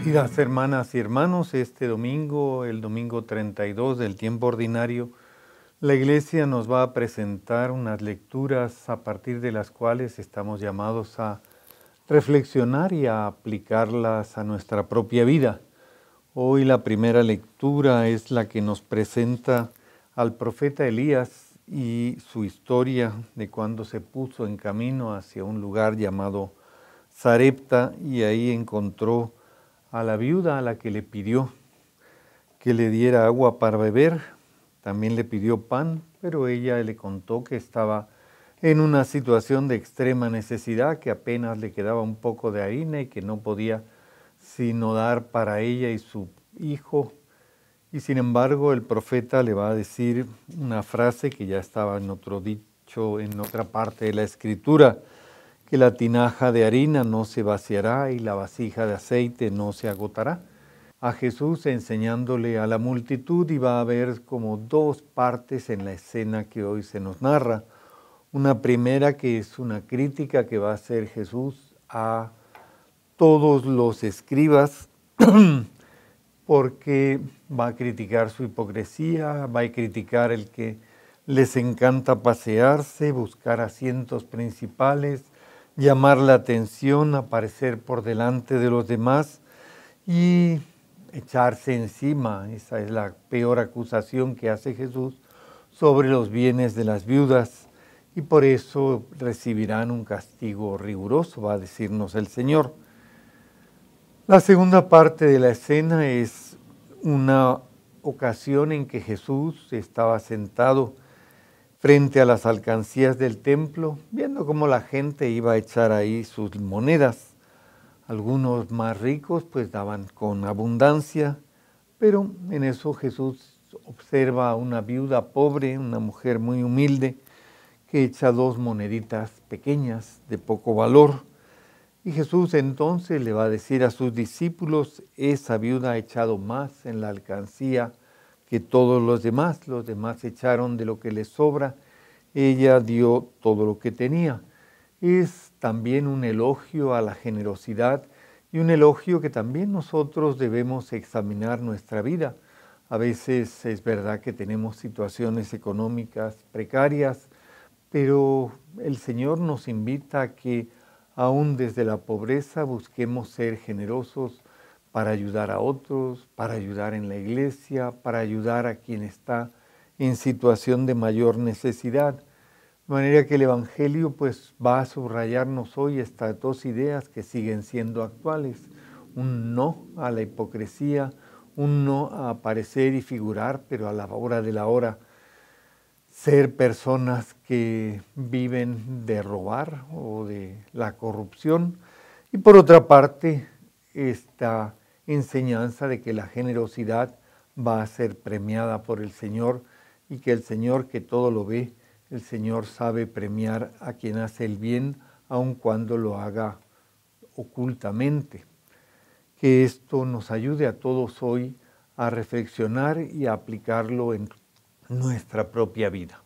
Queridas hermanas y hermanos, este domingo, el domingo 32 del tiempo ordinario, la iglesia nos va a presentar unas lecturas a partir de las cuales estamos llamados a reflexionar y a aplicarlas a nuestra propia vida. Hoy la primera lectura es la que nos presenta al profeta Elías y su historia de cuando se puso en camino hacia un lugar llamado Zarepta y ahí encontró a la viuda a la que le pidió que le diera agua para beber, también le pidió pan, pero ella le contó que estaba en una situación de extrema necesidad, que apenas le quedaba un poco de harina y que no podía sino dar para ella y su hijo. Y sin embargo el profeta le va a decir una frase que ya estaba en otro dicho, en otra parte de la escritura que la tinaja de harina no se vaciará y la vasija de aceite no se agotará. A Jesús enseñándole a la multitud y va a haber como dos partes en la escena que hoy se nos narra. Una primera que es una crítica que va a hacer Jesús a todos los escribas porque va a criticar su hipocresía, va a criticar el que les encanta pasearse, buscar asientos principales, llamar la atención, aparecer por delante de los demás y echarse encima. Esa es la peor acusación que hace Jesús sobre los bienes de las viudas y por eso recibirán un castigo riguroso, va a decirnos el Señor. La segunda parte de la escena es una ocasión en que Jesús estaba sentado frente a las alcancías del templo, viendo cómo la gente iba a echar ahí sus monedas. Algunos más ricos pues daban con abundancia, pero en eso Jesús observa a una viuda pobre, una mujer muy humilde, que echa dos moneditas pequeñas de poco valor. Y Jesús entonces le va a decir a sus discípulos, esa viuda ha echado más en la alcancía que todos los demás. Los demás echaron de lo que les sobra. Ella dio todo lo que tenía. Es también un elogio a la generosidad y un elogio que también nosotros debemos examinar nuestra vida. A veces es verdad que tenemos situaciones económicas precarias, pero el Señor nos invita a que aún desde la pobreza busquemos ser generosos, para ayudar a otros, para ayudar en la iglesia, para ayudar a quien está en situación de mayor necesidad. De manera que el Evangelio pues va a subrayarnos hoy estas dos ideas que siguen siendo actuales. Un no a la hipocresía, un no a aparecer y figurar, pero a la hora de la hora ser personas que viven de robar o de la corrupción. Y por otra parte, esta enseñanza de que la generosidad va a ser premiada por el Señor y que el Señor que todo lo ve, el Señor sabe premiar a quien hace el bien, aun cuando lo haga ocultamente. Que esto nos ayude a todos hoy a reflexionar y a aplicarlo en nuestra propia vida.